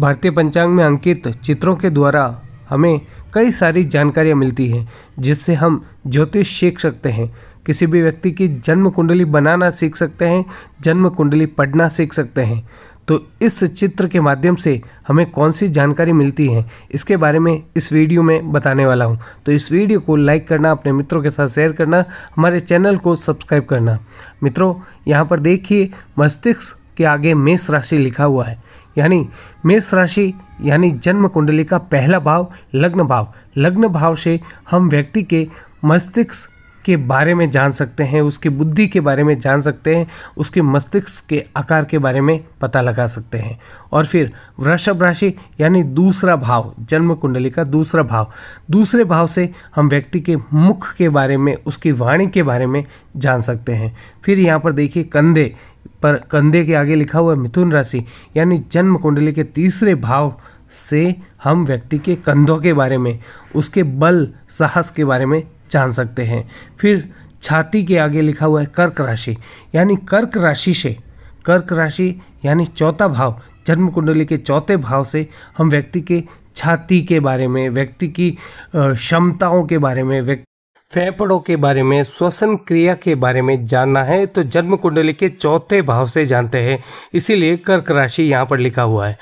भारतीय पंचांग में अंकित चित्रों के द्वारा हमें कई सारी जानकारियाँ मिलती हैं जिससे हम ज्योतिष सीख सकते हैं किसी भी व्यक्ति की जन्म कुंडली बनाना सीख सकते हैं जन्म कुंडली पढ़ना सीख सकते हैं तो इस चित्र के माध्यम से हमें कौन सी जानकारी मिलती है इसके बारे में इस वीडियो में बताने वाला हूँ तो इस वीडियो को लाइक करना अपने मित्रों के साथ शेयर करना हमारे चैनल को सब्सक्राइब करना मित्रों यहाँ पर देखिए मस्तिष्क के आगे मेष राशि लिखा हुआ है यानी मेष राशि यानी जन्म कुंडली का पहला भाव लग्न भाव लग्न भाव से हम व्यक्ति के मस्तिष्क के बारे में जान सकते हैं उसकी बुद्धि के बारे में जान सकते हैं उसके मस्तिष्क के आकार के बारे में पता लगा सकते हैं और फिर वृषभ राशि यानी दूसरा भाव जन्म कुंडली का दूसरा भाव दूसरे भाव से हम व्यक्ति के मुख के बारे में उसकी वाणी के बारे में जान सकते हैं फिर यहाँ पर देखिए कंधे पर कंधे के आगे लिखा हुआ मिथुन राशि यानी जन्म कुंडली के तीसरे भाव से हम व्यक्ति के कंधों के बारे में उसके बल साहस के बारे में जान सकते हैं फिर छाती के आगे लिखा हुआ है कर्क राशि यानी कर्क राशि से कर्क राशि यानी चौथा भाव जन्म कुंडली के चौथे भाव से हम व्यक्ति के छाती के बारे में व्यक्ति की क्षमताओं के बारे में व्यक्ति फेफड़ों के बारे में श्वसन क्रिया के बारे में जानना है तो जन्म कुंडली के चौथे भाव से जानते हैं इसीलिए कर्क राशि यहाँ पर लिखा हुआ है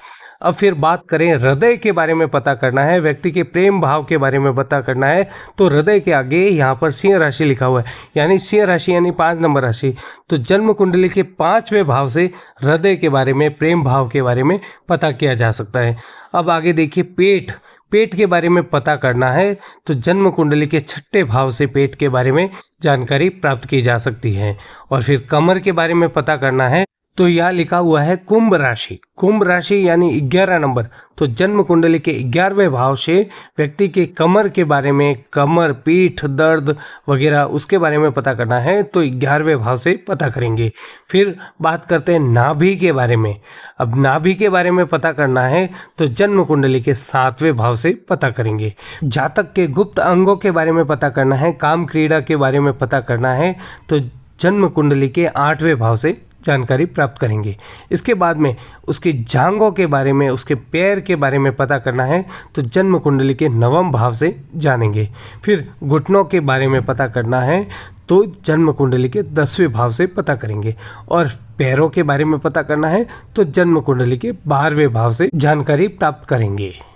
अब फिर बात करें हृदय के बारे में पता करना है व्यक्ति के प्रेम भाव के बारे में पता करना है तो हृदय के आगे यहाँ पर सिंह राशि लिखा हुआ है यानी सिंह राशि यानी पाँच नंबर राशि तो जन्म कुंडली के पाँचवें भाव से हृदय के बारे में प्रेम भाव के बारे में पता किया जा सकता है अब आगे देखिए पेट पेट के बारे में पता करना है तो जन्म कुंडली के छठे भाव से पेट के बारे में जानकारी प्राप्त की जा सकती है और फिर कमर के बारे में पता करना है तो यह लिखा हुआ है कुंभ राशि कुंभ राशि यानी ग्यारह नंबर तो जन्म कुंडली के ग्यारहवें भाव से व्यक्ति के कमर के बारे में कमर पीठ दर्द वगैरह उसके बारे में पता करना है तो ग्यारहवें भाव से पता करेंगे फिर बात करते हैं नाभि के बारे में अब नाभि के बारे में पता करना है तो जन्म कुंडली के सातवें भाव से पता करेंगे जातक के गुप्त अंगों के बारे में पता करना है काम क्रीड़ा के बारे में पता करना है तो जन्म कुंडली के आठवें भाव से जानकारी प्राप्त करेंगे इसके बाद में उसकी जांघों के बारे में उसके पैर के बारे में पता करना है तो जन्म कुंडली के नवम भाव से जानेंगे फिर घुटनों के बारे में पता करना है तो जन्म कुंडली के दसवें भाव से पता करेंगे और पैरों के बारे में पता करना है तो जन्म कुंडली के बारहवें भाव से जानकारी प्राप्त करेंगे